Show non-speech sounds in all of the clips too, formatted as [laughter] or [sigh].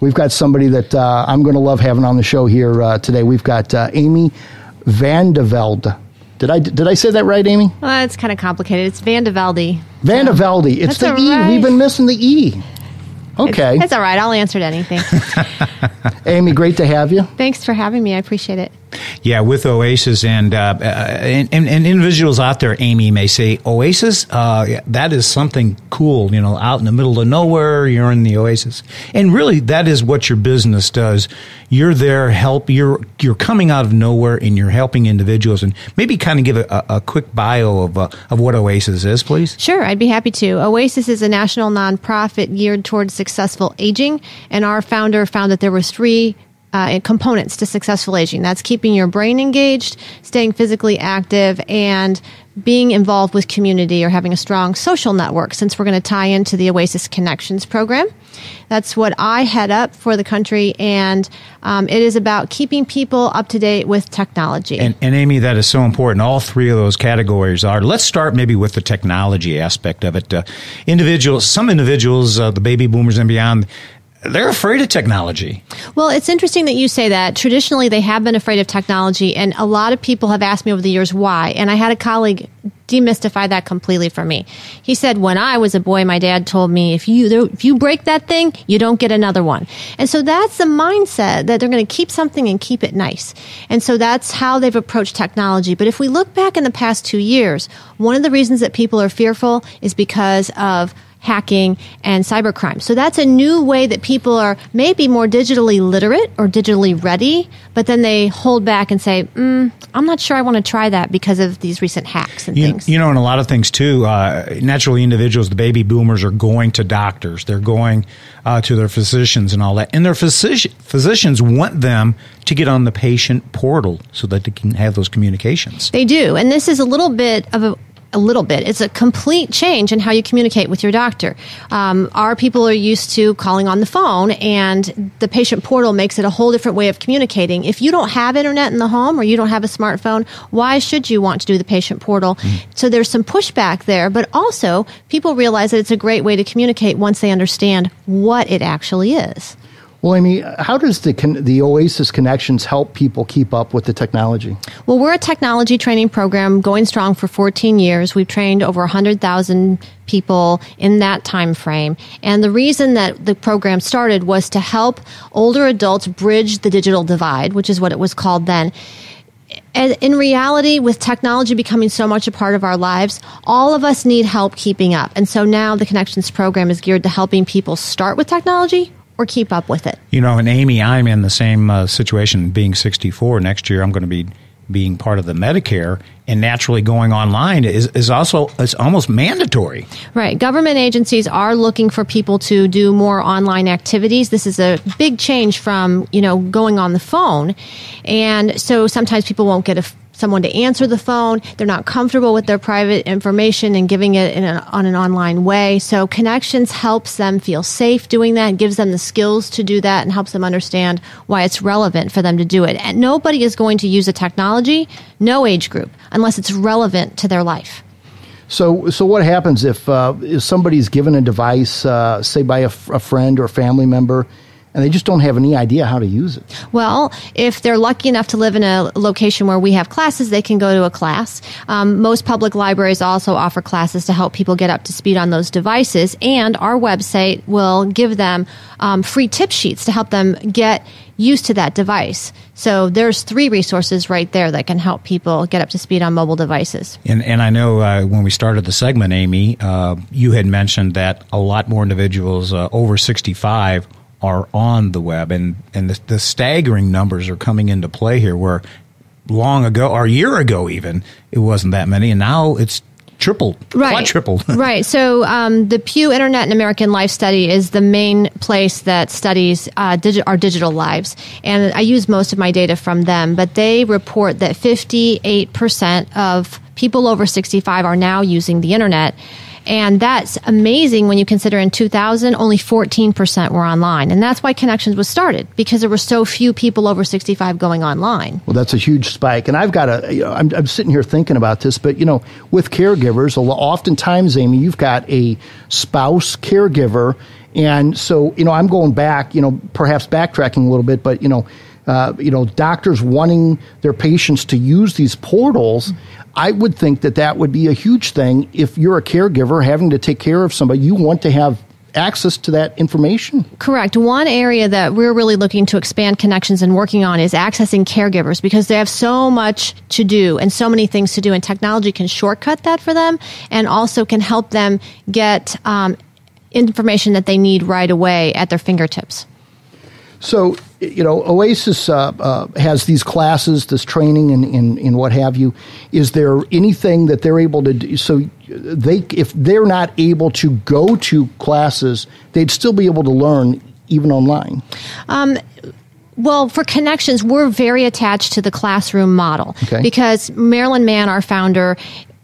We've got somebody that uh, I'm going to love having on the show here uh, today. We've got uh, Amy Vandevelde. Did I did I say that right, Amy? Well, it's kind of complicated. It's Vandevelde. Vandevelde. It's That's the E. Right. We've been missing the E. Okay. It's, it's all right. I'll answer to anything. [laughs] Amy, great to have you. Thanks for having me. I appreciate it. Yeah, with Oasis and, uh, uh and, and individuals out there, Amy may say Oasis. Uh, that is something cool, you know, out in the middle of nowhere, you're in the Oasis, and really that is what your business does. You're there, help. You're you're coming out of nowhere and you're helping individuals, and maybe kind of give a, a quick bio of uh, of what Oasis is, please. Sure, I'd be happy to. Oasis is a national nonprofit geared towards successful aging, and our founder found that there was three uh, components to successful aging. That's keeping your brain engaged, staying physically active, and being involved with community or having a strong social network, since we're going to tie into the Oasis Connections program. That's what I head up for the country, and um, it is about keeping people up to date with technology. And, and, Amy, that is so important. All three of those categories are. Let's start maybe with the technology aspect of it. Uh, individuals, some individuals, uh, the baby boomers and beyond, they're afraid of technology. Well, it's interesting that you say that. Traditionally, they have been afraid of technology, and a lot of people have asked me over the years why. And I had a colleague demystify that completely for me. He said, "When I was a boy, my dad told me if you if you break that thing, you don't get another one." And so that's the mindset that they're going to keep something and keep it nice. And so that's how they've approached technology. But if we look back in the past 2 years, one of the reasons that people are fearful is because of hacking, and cybercrime. So that's a new way that people are maybe more digitally literate or digitally ready, but then they hold back and say, mm, I'm not sure I want to try that because of these recent hacks and you, things. You know, and a lot of things too. Uh, naturally, individuals, the baby boomers, are going to doctors, they're going uh, to their physicians and all that. And their physici- physicians want them to get on the patient portal so that they can have those communications. They do. And this is a little bit of a a little bit. It's a complete change in how you communicate with your doctor. Um, our people are used to calling on the phone, and the patient portal makes it a whole different way of communicating. If you don't have internet in the home or you don't have a smartphone, why should you want to do the patient portal? Mm. So there's some pushback there, but also people realize that it's a great way to communicate once they understand what it actually is. Well, Amy, how does the the Oasis Connections help people keep up with the technology? Well, we're a technology training program going strong for 14 years. We've trained over 100,000 people in that time frame. And the reason that the program started was to help older adults bridge the digital divide, which is what it was called then and in reality, with technology becoming so much a part of our lives, all of us need help keeping up. And so now the Connections program is geared to helping people start with technology, or keep up with it. You know, and Amy, I'm in the same uh, situation. Being 64 next year, I'm going to be being part of the Medicare and naturally going online is, is also it's almost mandatory. Right. Government agencies are looking for people to do more online activities. This is a big change from, you know, going on the phone. And so sometimes people won't get a someone to answer the phone. They're not comfortable with their private information and giving it in a, on an online way. So connections helps them feel safe doing that, gives them the skills to do that, and helps them understand why it's relevant for them to do it. And nobody is going to use a technology, no age group, unless it's relevant to their life. So, so what happens if, uh, if somebody's given a device, uh, say by a, f- a friend or family member, and they just don't have any idea how to use it. Well, if they're lucky enough to live in a location where we have classes, they can go to a class. Um, most public libraries also offer classes to help people get up to speed on those devices, and our website will give them um, free tip sheets to help them get used to that device. So there's three resources right there that can help people get up to speed on mobile devices. And, and I know uh, when we started the segment, Amy, uh, you had mentioned that a lot more individuals uh, over 65 are on the web, and and the, the staggering numbers are coming into play here. Where long ago or a year ago, even it wasn't that many, and now it's tripled, right. quadrupled. [laughs] right. So um, the Pew Internet and American Life Study is the main place that studies uh, digi- our digital lives, and I use most of my data from them. But they report that 58% of people over 65 are now using the internet. And that's amazing when you consider in 2000, only 14% were online. And that's why Connections was started because there were so few people over 65 going online. Well, that's a huge spike. And I've got a, you know, I'm, I'm sitting here thinking about this, but you know, with caregivers, oftentimes, Amy, you've got a spouse caregiver. And so, you know, I'm going back, you know, perhaps backtracking a little bit, but you know, uh, you know, doctors wanting their patients to use these portals. Mm-hmm. I would think that that would be a huge thing if you're a caregiver having to take care of somebody. You want to have access to that information. Correct. One area that we're really looking to expand connections and working on is accessing caregivers because they have so much to do and so many things to do, and technology can shortcut that for them and also can help them get um, information that they need right away at their fingertips. So, you know, Oasis uh, uh, has these classes, this training, and, what have you. Is there anything that they're able to do? So, they if they're not able to go to classes, they'd still be able to learn even online. Um, well, for connections, we're very attached to the classroom model okay. because Marilyn Mann, our founder,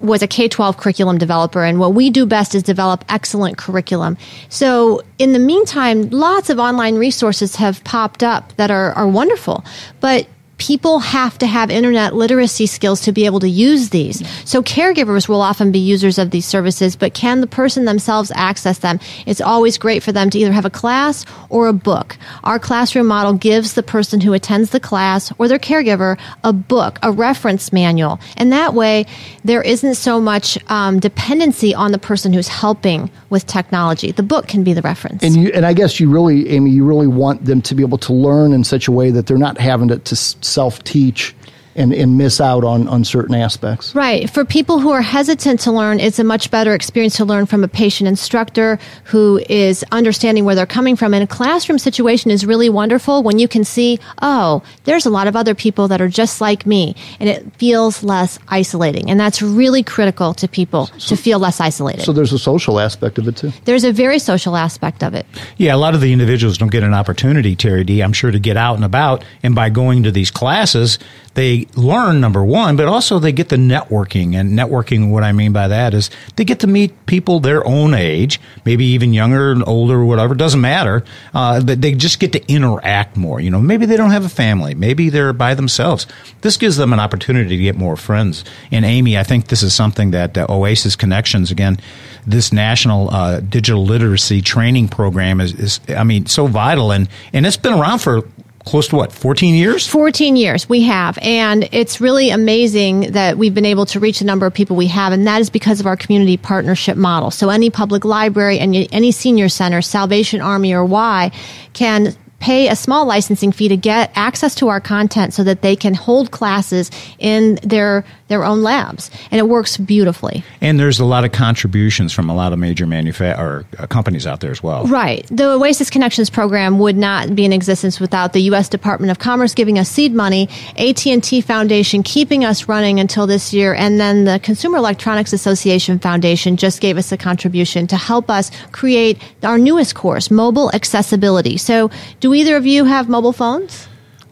was a K 12 curriculum developer, and what we do best is develop excellent curriculum. So, in the meantime, lots of online resources have popped up that are, are wonderful. But people have to have internet literacy skills to be able to use these. So caregivers will often be users of these services, but can the person themselves access them? It's always great for them to either have a class or a book. Our classroom model gives the person who attends the class or their caregiver a book, a reference manual. And that way, there isn't so much um, dependency on the person who's helping with technology. The book can be the reference. And, you, and I guess you really, Amy, you really want them to be able to learn in such a way that they're not having to, to self teach and, and miss out on, on certain aspects. Right. For people who are hesitant to learn, it's a much better experience to learn from a patient instructor who is understanding where they're coming from. And a classroom situation is really wonderful when you can see, oh, there's a lot of other people that are just like me, and it feels less isolating. And that's really critical to people so, to feel less isolated. So there's a social aspect of it too. There's a very social aspect of it. Yeah, a lot of the individuals don't get an opportunity, Terry D, I'm sure, to get out and about. And by going to these classes, they learn number one, but also they get the networking. And networking, what I mean by that is they get to meet people their own age, maybe even younger and older, or whatever. Doesn't matter. Uh, they just get to interact more. You know, maybe they don't have a family, maybe they're by themselves. This gives them an opportunity to get more friends. And Amy, I think this is something that uh, Oasis Connections again, this national uh, digital literacy training program is, is, I mean, so vital. And and it's been around for close to what, 14 years? 14 years we have. And it's really amazing that we've been able to reach the number of people we have. And that is because of our community partnership model. So any public library and any senior center, Salvation Army or Y can pay a small licensing fee to get access to our content so that they can hold classes in their their own labs and it works beautifully and there's a lot of contributions from a lot of major manufa- or uh, companies out there as well right the oasis connections program would not be in existence without the u.s department of commerce giving us seed money at&t foundation keeping us running until this year and then the consumer electronics association foundation just gave us a contribution to help us create our newest course mobile accessibility so do do either of you have mobile phones?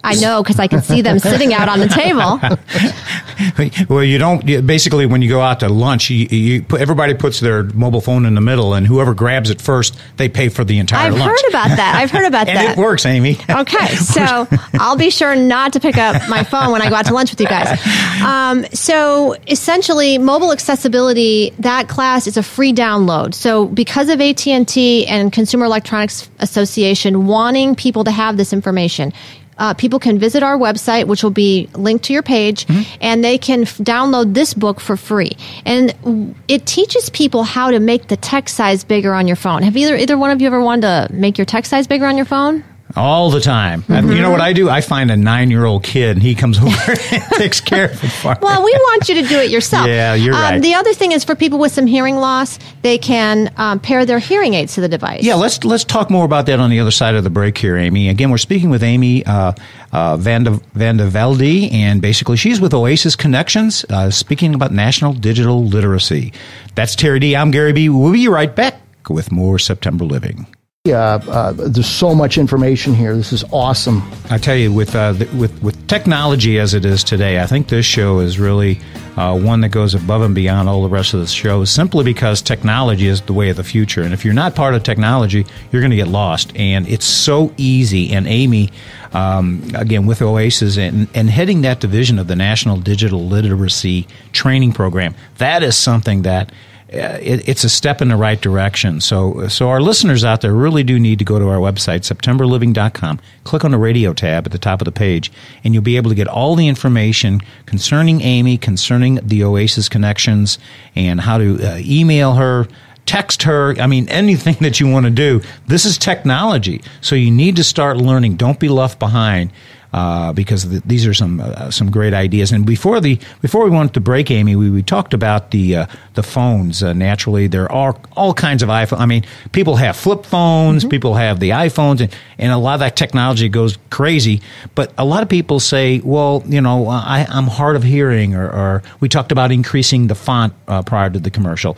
I know because I can see them sitting out on the table. [laughs] well, you don't. You, basically, when you go out to lunch, you, you put, everybody puts their mobile phone in the middle, and whoever grabs it first, they pay for the entire. I've lunch. heard about that. I've heard about [laughs] and that. It works, Amy. Okay, [laughs] so I'll be sure not to pick up my phone when I go out to lunch with you guys. Um, so essentially, mobile accessibility that class is a free download. So because of AT and T and Consumer Electronics Association wanting people to have this information uh, people can visit our website, which will be linked to your page, mm-hmm. and they can f- download this book for free. And it teaches people how to make the text size bigger on your phone. Have either either one of you ever wanted to make your text size bigger on your phone? all the time. Mm-hmm. You know what I do? I find a nine year old kid and he comes [laughs] over and takes care of it for Well, we want you to do it yourself. Yeah, you're um, right. The other thing is for people with some hearing loss, they can um, pair their hearing aids to the device. Yeah, let's let's talk more about that on the other side of the break here, Amy. Again, we're speaking with Amy uh, uh, Vanda, Vandavelde, and basically she's with Oasis Connections, uh, speaking about national digital literacy. That's Terry D. I'm Gary B. We'll be right back with more September Living. Uh, uh, there's so much information here. This is awesome. I tell you, with uh, the, with with technology as it is today, I think this show is really uh, one that goes above and beyond all the rest of the shows, simply because technology is the way of the future. And if you're not part of technology, you're going to get lost. And it's so easy. And Amy, um, again with Oasis and and heading that division of the National Digital Literacy Training Program, that is something that uh, it, it's a step in the right direction. So, so our listeners out there really do need to go to our website, septemberliving.com, click on the radio tab at the top of the page, and you'll be able to get all the information concerning Amy, concerning the Oasis connections, and how to uh, email her, text her. I mean, [laughs] anything that you want to do. This is technology. So you need to start learning. Don't be left behind uh, because the, these are some uh, some great ideas. And before the before we went to break, Amy, we, we talked about the uh, the phones. Uh, naturally, there are all kinds of iPhone. I mean, people have flip phones, mm-hmm. people have the iPhones, and, and a lot of that technology goes crazy. But a lot of people say, well, you know, I, am hard of hearing, or, or, we talked about increasing the font uh, prior to the commercial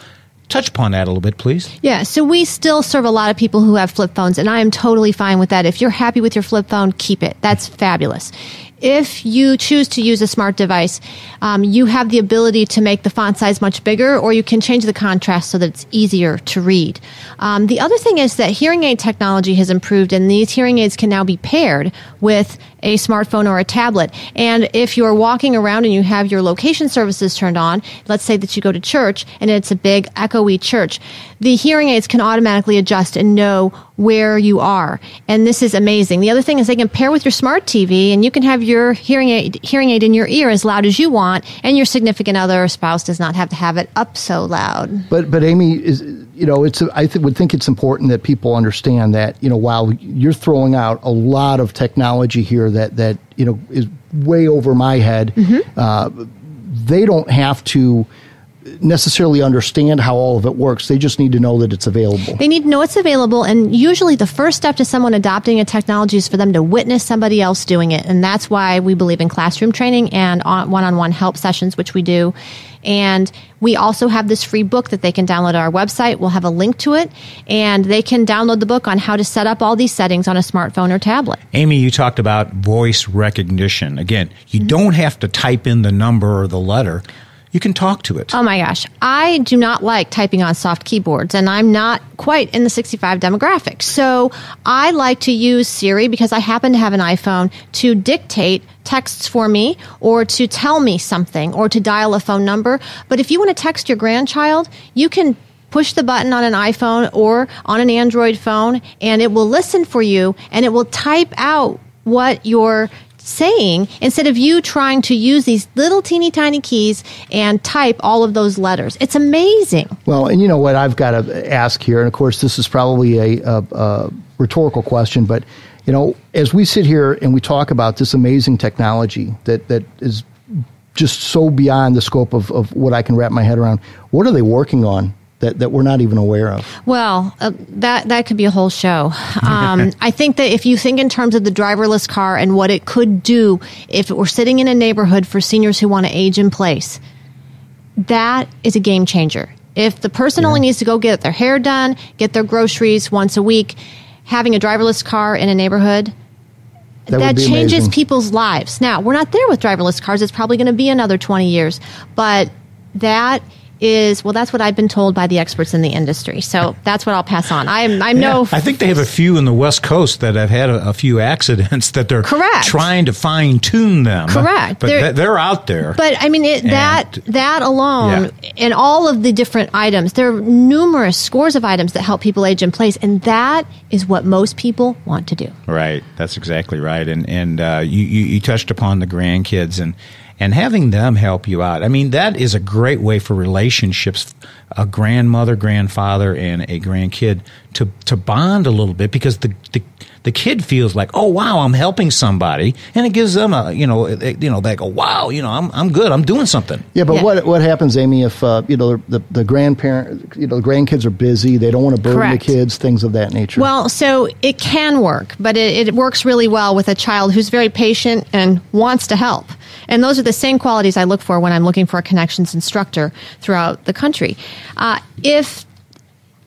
touch upon that a little bit, please. Yeah, so we still serve a lot of people who have flip phones, and I am totally fine with that. If you're happy with your flip phone, keep it. That's fabulous if you choose to use a smart device, um, you have the ability to make the font size much bigger, or you can change the contrast so that it's easier to read. Um, the other thing is that hearing aid technology has improved, and these hearing aids can now be paired with a smartphone or a tablet. And if you're walking around and you have your location services turned on, let's say that you go to church and it's a big echoey church, the hearing aids can automatically adjust and know where you are. And this is amazing. The other thing is they can pair with your smart TV and you can have your hearing aid, hearing aid in your ear as loud as you want and your significant other or spouse does not have to have it up so loud. But but Amy is you know it's I th- would think it's important that people understand that you know while you're throwing out a lot of technology here that that you know is way over my head mm-hmm. uh, they don't have to necessarily understand how all of it works. They just need to know that it's available. They need to know it's available. And usually, the first step to someone adopting a technology is for them to witness somebody else doing it. And that's why we believe in classroom training and one on one help sessions, which we do. And we also have this free book that they can download on our website. We'll have a link to it, and they can download the book on how to set up all these settings on a smartphone or tablet. Amy, you talked about voice recognition. Again, you mm-hmm. don't have to type in the number or the letter you can talk to it. Oh my gosh. I do not like typing on soft keyboards, and I'm not quite in the 65 demographic. So I like to use Siri because I happen to have an iPhone to dictate texts for me or to tell me something or to dial a phone number. But if you want to text your grandchild, you can push the button on an iPhone or on an Android phone, and it will listen for you and it will type out what your saying instead of you trying to use these little teeny tiny keys and type all of those letters. It's amazing. Well, and you know what I've got to ask here, and of course, this is probably a, a, a rhetorical question, but you know, as we sit here and we talk about this amazing technology that that is just so beyond the scope of, of what I can wrap my head around, what are they working on that, that we're not even aware of? Well, uh, that that could be a whole show. Um, [laughs] I think that if you think in terms of the driverless car and what it could do if it were sitting in a neighborhood for seniors who want to age in place, that is a game changer. If the person yeah. only needs to go get their hair done, get their groceries once a week, having a driverless car in a neighborhood that, that changes amazing. people's lives. Now, we're not there with driverless cars. It's probably going to be another 20 years, but that is well that's what i've been told by the experts in the industry so that's what i'll pass on i'm i'm yeah. no i think they have a few in the west coast that have had a, a few accidents [laughs] that they're correct trying to fine tune them correct but they're, they're, out there but i mean it, that that alone yeah. and all of the different items there are numerous scores of items that help people age in place and that is what most people want to do right that's exactly right and and uh, you, you you touched upon the grandkids and and having them help you out. I mean, that is a great way for relationships, a grandmother, grandfather, and a grandkid to, to bond a little bit because the, the, the kid feels like, oh wow, I'm helping somebody, and it gives them a you know a, you know they go wow you know I'm I'm good I'm doing something. Yeah, but yeah. what what happens, Amy, if uh, you know the the grandparent you know the grandkids are busy, they don't want to burden Correct. the kids, things of that nature. Well, so it can work, but it, it works really well with a child who's very patient and wants to help. And those are the same qualities I look for when I'm looking for a connections instructor throughout the country. Uh, if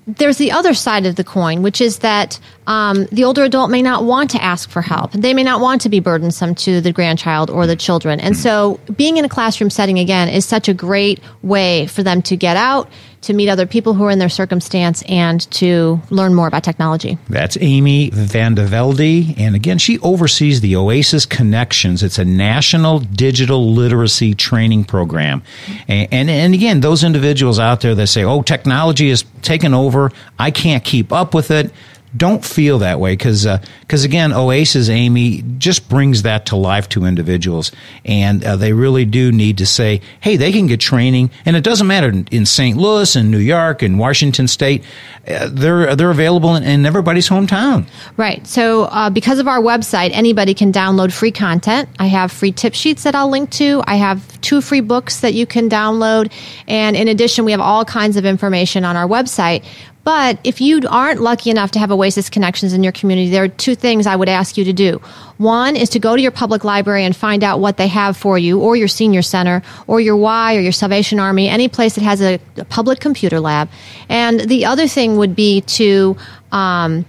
there's the other side of the coin, which is that um, the older adult may not want to ask for help. They may not want to be burdensome to the grandchild or the children. And so, being in a classroom setting again is such a great way for them to get out, to meet other people who are in their circumstance and to learn more about technology. That's Amy Vandevelde. And again, she oversees the Oasis Connections. It's a national digital literacy training program. And, and, and again, those individuals out there that say, oh, technology has taken over, I can't keep up with it don't feel that way because because uh, again oasis amy just brings that to life to individuals and uh, they really do need to say hey they can get training and it doesn't matter in, st louis in new york in washington state uh, they're they're available in, in, everybody's hometown right so uh, because of our website anybody can download free content i have free tip sheets that i'll link to i have two free books that you can download and in addition we have all kinds of information on our website but if you aren't lucky enough to have Oasis connections in your community, there are two things I would ask you to do. One is to go to your public library and find out what they have for you, or your senior center, or your Y, or your Salvation Army, any place that has a, a public computer lab. And the other thing would be to um,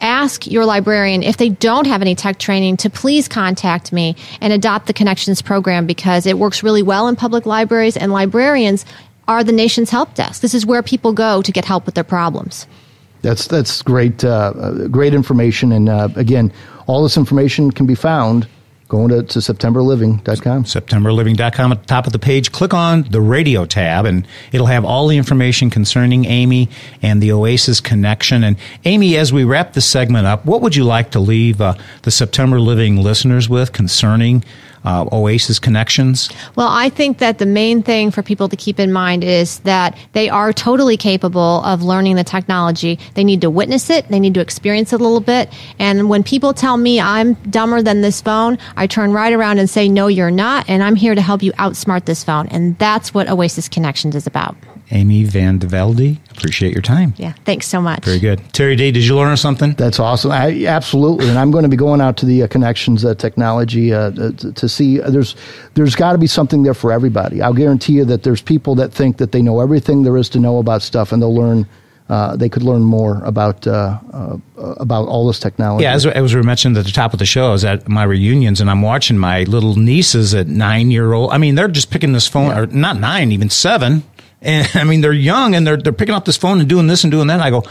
ask your librarian if they don't have any tech training to please contact me and adopt the connections program because it works really well in public libraries and librarians are the nation's help desk. This is where people go to get help with their problems. That's that's great, uh, uh great information. And uh, again, all this information can be found going to, to septemberliving.com. Septemberliving.com at the top of the page. Click on the radio tab, and it'll have all the information concerning Amy and the Oasis connection. And Amy, as we wrap this segment up, what would you like to leave uh, the September Living listeners with concerning uh, Oasis connections? Well, I think that the main thing for people to keep in mind is that they are totally capable of learning the technology. They need to witness it, they need to experience it a little bit. And when people tell me I'm dumber than this phone, I turn right around and say, No, you're not. And I'm here to help you outsmart this phone. And that's what Oasis Connections is about. Amy Van de Velde. Appreciate your time. Yeah, thanks so much. Very good. Terry D, did you learn something? That's awesome. I, absolutely. And I'm going to be going out to the uh, connections uh, technology uh, uh to, to, see. Uh, there's there's got to be something there for everybody. I'll guarantee you that there's people that think that they know everything there is to know about stuff, and they'll learn. Uh, they could learn more about uh, uh, about all this technology. Yeah, as, as, we mentioned at the top of the show, I was at my reunions and I'm watching my little nieces at nine year old. I mean, they're just picking this phone, yeah. or not nine, even seven. And [laughs] I mean, they're young and they're, they're picking up this phone and doing this and doing that. And I go,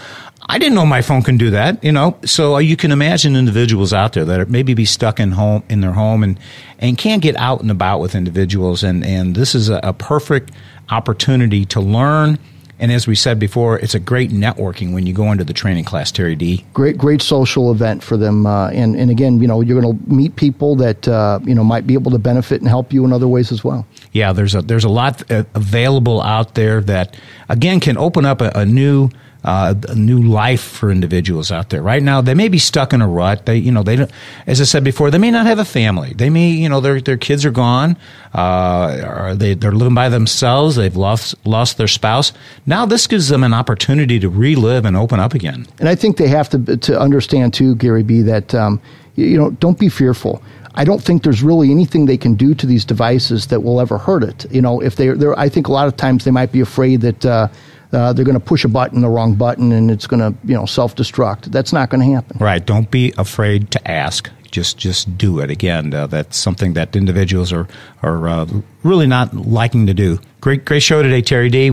I didn't know my phone can do that, you know? So uh, you can imagine individuals out there that are maybe be stuck in home, in their home and, and can't get out and about with individuals. And, and this is a, a perfect opportunity to learn and as we said before, it's a great networking when you go into the training class, Terry D. Great, great social event for them. Uh, and, and again, you know, you're going to meet people that, uh, you know, might be able to benefit and help you in other ways as well. Yeah, there's a, there's a lot uh, available out there that, again, can open up a, a new – uh, a new life for individuals out there. Right now, they may be stuck in a rut. They, you know, they don't, as I said before, they may not have a family. They may, you know, their their kids are gone. Uh, they they're living by themselves. They've lost lost their spouse. Now this gives them an opportunity to relive and open up again. And I think they have to to understand too, Gary B, that um, you know, don't be fearful. I don't think there's really anything they can do to these devices that will ever hurt it. You know, if they, are I think a lot of times they might be afraid that. Uh, uh, they're going to push a button, the wrong button, and it's going to you know self destruct. That's not going to happen. Right. Don't be afraid to ask. Just just do it. Again, uh, that's something that individuals are are uh, really not liking to do. Great great show today, Terry D.